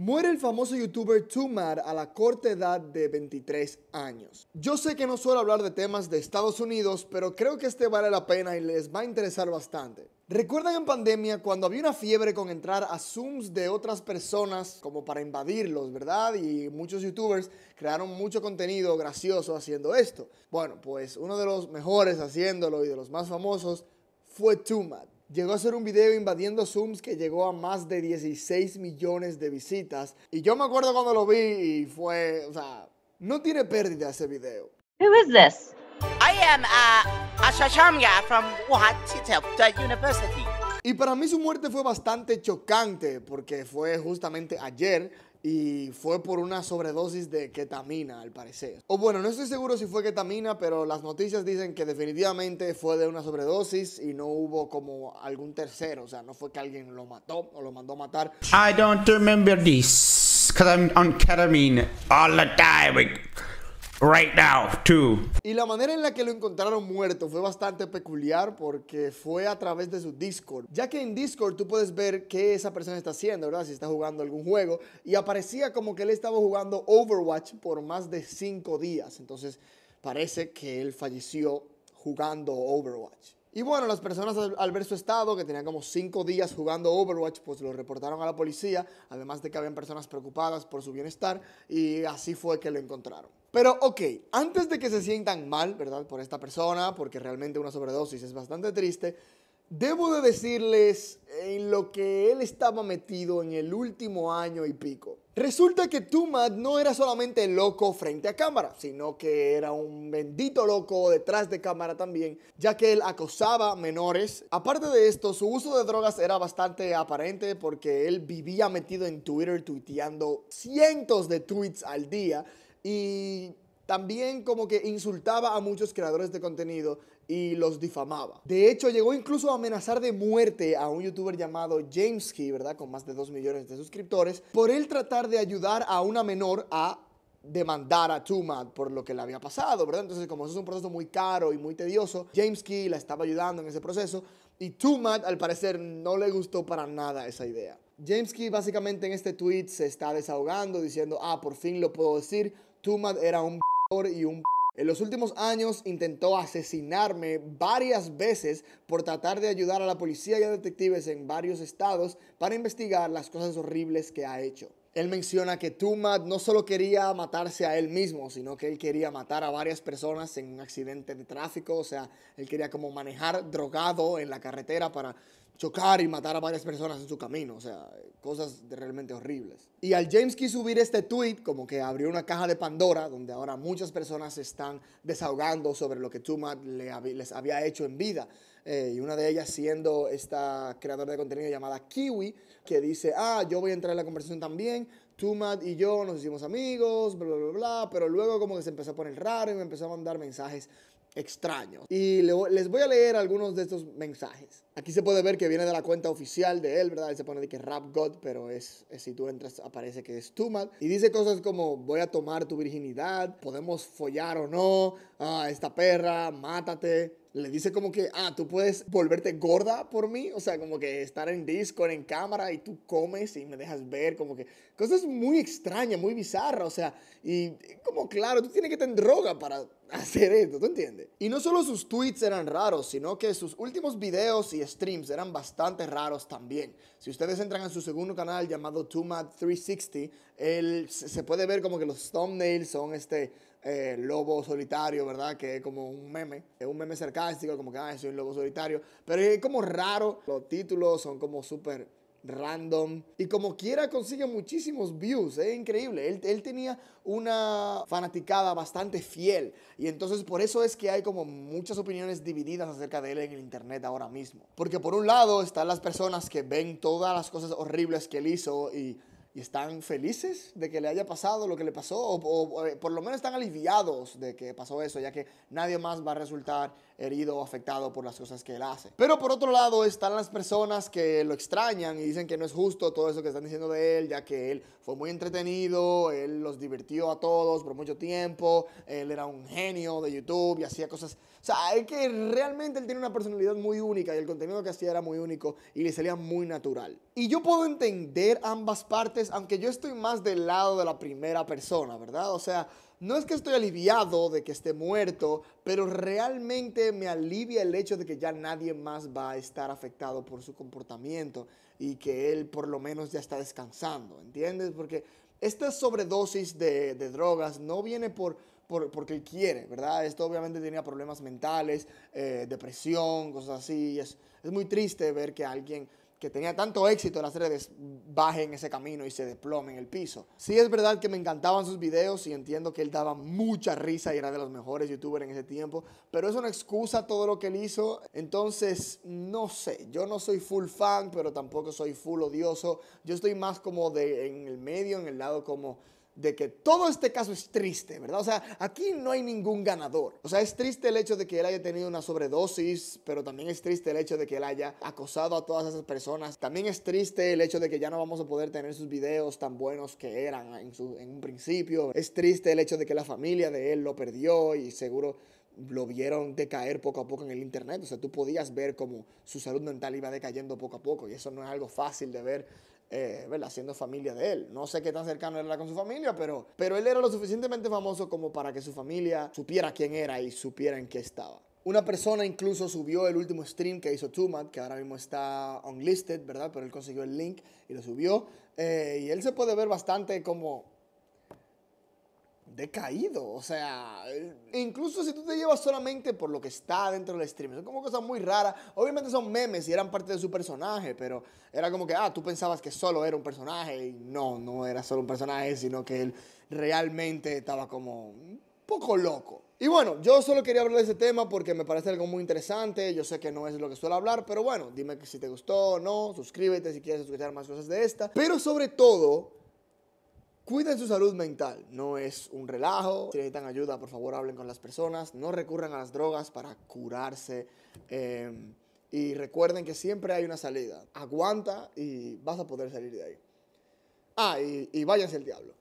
Muere el famoso youtuber Tumar a la corta edad de 23 años. Yo sé que no suelo hablar de temas de Estados Unidos, pero creo que este vale la pena y les va a interesar bastante. ¿Recuerdan en pandemia cuando había una fiebre con entrar a Zooms de otras personas como para invadirlos, verdad? Y muchos youtubers crearon mucho contenido gracioso haciendo esto. Bueno, pues uno de los mejores haciéndolo y de los más famosos fue Tumar. Llegó a ser un video invadiendo Zooms que llegó a más de 16 millones de visitas. Y yo me acuerdo cuando lo vi y fue, o sea, no tiene pérdida ese video. Who is this? I am uh, Ashashamya from Wuhan University. Y para mí su muerte fue bastante chocante porque fue justamente ayer y fue por una sobredosis de ketamina, al parecer. O bueno, no estoy seguro si fue ketamina, pero las noticias dicen que definitivamente fue de una sobredosis y no hubo como algún tercero, o sea, no fue que alguien lo mató o lo mandó a matar. I don't remember this, because I'm on ketamine all the time now, Y la manera en la que lo encontraron muerto fue bastante peculiar porque fue a través de su Discord. Ya que en Discord tú puedes ver qué esa persona está haciendo, ¿verdad? Si está jugando algún juego. Y aparecía como que él estaba jugando Overwatch por más de cinco días. Entonces parece que él falleció jugando Overwatch. Y bueno, las personas al, ver su estado, que tenían como cinco días jugando Overwatch, pues lo reportaron a la policía, además de que habían personas preocupadas por su bienestar, y así fue que lo encontraron. Pero ok, antes de que se sientan mal, ¿verdad? Por esta persona, porque realmente una sobredosis es bastante triste, Debo de decirles en lo que él estaba metido en el último año y pico. Resulta que Tumat no era solamente loco frente a cámara, sino que era un bendito loco detrás de cámara también, ya que él acosaba menores. Aparte de esto, su uso de drogas era bastante aparente porque él vivía metido en Twitter tuiteando cientos de tweets al día y también como que insultaba a muchos creadores de contenido y los difamaba. De hecho, llegó incluso a amenazar de muerte a un youtuber llamado James Key, ¿verdad? Con más de 2 millones de suscriptores, por él tratar de ayudar a una menor a demandar a Tumad por lo que le había pasado, ¿verdad? Entonces, como eso es un proceso muy caro y muy tedioso, James Key la estaba ayudando en ese proceso y Tumad, al parecer, no le gustó para nada esa idea. James Key básicamente en este tweet se está desahogando diciendo, ah, por fin lo puedo decir, Tumad era un y un... En los últimos años intentó asesinarme varias veces por tratar de ayudar a la policía y a detectives en varios estados para investigar las cosas horribles que ha hecho él menciona que Tumad no solo quería matarse a él mismo, sino que él quería matar a varias personas en un accidente de tráfico, o sea, él quería como manejar drogado en la carretera para chocar y matar a varias personas en su camino, o sea, cosas realmente horribles. Y al James Key subir este tweet, como que abrió una caja de Pandora, donde ahora muchas personas se están desahogando sobre lo que Tumad les había hecho en vida. Eh, y una de ellas siendo esta creadora de contenido llamada Kiwi, que dice, ah, yo voy a entrar en la conversación también, Tumad y yo nos hicimos amigos, bla, bla, bla, bla, pero luego como que se empezó a poner raro y me empezó a mandar mensajes extraños. Y les voy a leer algunos de estos mensajes. Aquí se puede ver que viene de la cuenta oficial de él, ¿verdad? Él se pone de que Rap God, pero es, si tú entras aparece que es Tumad Y dice cosas como, voy a tomar tu virginidad, podemos follar o no, ah, esta perra, mátate le dice como que, ah, tú puedes volverte gorda por mí, o sea, como que estar en Discord, en cámara, y tú comes y me dejas ver, como que cosas muy extrañas, muy bizarras, o sea, y como claro, tú tienes que tener droga para hacer esto, ¿tú entiendes? Y no solo sus tweets eran raros, sino que sus últimos videos y streams eran bastante raros también. Si ustedes entran a su segundo canal llamado 2 360 él se puede ver como que los thumbnails son este eh, lobo solitario, ¿verdad? Que es como un meme, es un meme sarcástico, como que, ah, soy un lobo solitario. Pero es como raro, los títulos son como súper random y como quiera consigue muchísimos views, es increíble, él, él, tenía una fanaticada bastante fiel y entonces por eso es que hay como muchas opiniones divididas acerca de él en el internet ahora mismo, porque por un lado están las personas que ven todas las cosas horribles que él hizo y y están felices de que le haya pasado lo que le pasó, o, eh, por lo menos están aliviados de que pasó eso, ya que nadie más va a resultar herido o afectado por las cosas que él hace. Pero por otro lado están las personas que lo extrañan y dicen que no es justo todo eso que están diciendo de él, ya que él fue muy entretenido, él los divirtió a todos por mucho tiempo, él era un genio de YouTube y hacía cosas... O sea, es que realmente él tiene una personalidad muy única y el contenido que hacía era muy único y le salía muy natural. Y yo puedo entender ambas partes aunque yo estoy más del lado de la primera persona, ¿verdad? O sea, no es que estoy aliviado de que esté muerto, pero realmente me alivia el hecho de que ya nadie más va a estar afectado por su comportamiento y que él por lo menos ya está descansando, ¿entiendes? Porque esta sobredosis de, drogas no viene por, porque él quiere, ¿verdad? Esto obviamente tenía problemas mentales, eh, depresión, cosas así. es muy triste ver que alguien que tenía tanto éxito en las redes baje en ese camino y se desplome en el piso. Sí es verdad que me encantaban sus videos y entiendo que él daba mucha risa y era de los mejores youtubers en ese tiempo, pero es una excusa todo lo que él hizo. Entonces, no sé, yo no soy full fan, pero tampoco soy full odioso. Yo estoy más como de en el medio, en el lado como de que todo este caso es triste, ¿verdad? O sea, aquí no hay ningún ganador. O sea, es triste el hecho de que él haya tenido una sobredosis, pero también es triste el hecho de que él haya acosado a todas esas personas. También es triste el hecho de que ya no vamos a poder tener sus videos tan buenos que eran en, un principio. Es triste el hecho de que la familia de él lo perdió y seguro lo vieron decaer poco a poco en el internet. O sea, tú podías ver cómo su salud mental iba decayendo poco a poco y eso no es algo fácil de ver eh, siendo familia de él. No sé qué tan cercano era con su familia, pero, pero él era lo suficientemente famoso como para que su familia supiera quién era y supiera en qué estaba. Una persona incluso subió el último stream que hizo Tumat, que ahora mismo está unlisted, ¿verdad? Pero él consiguió el link y lo subió. Eh, y él se puede ver bastante como decaído. O sea, incluso si tú te llevas solamente por lo que está dentro del stream Es como cosa muy rara Obviamente son memes y eran parte de su personaje, pero era como que, ah, tú pensabas que solo era un personaje y no, no era solo un personaje, sino que él realmente estaba como un poco loco. Y bueno, yo solo quería hablar de ese tema porque me parece algo muy interesante. Yo sé que no es lo que suelo hablar, pero bueno, dime que si te gustó o no. Suscríbete si quieres escuchar más cosas de esta. Pero sobre todo, Cuiden su salud mental, no es un relajo. Si necesitan ayuda, por favor hablen con las personas. No recurran a las drogas para curarse. Em, y recuerden que siempre hay una salida. Aguanta y vas a poder salir de ahí. Ah, y, y váyanse el diablo.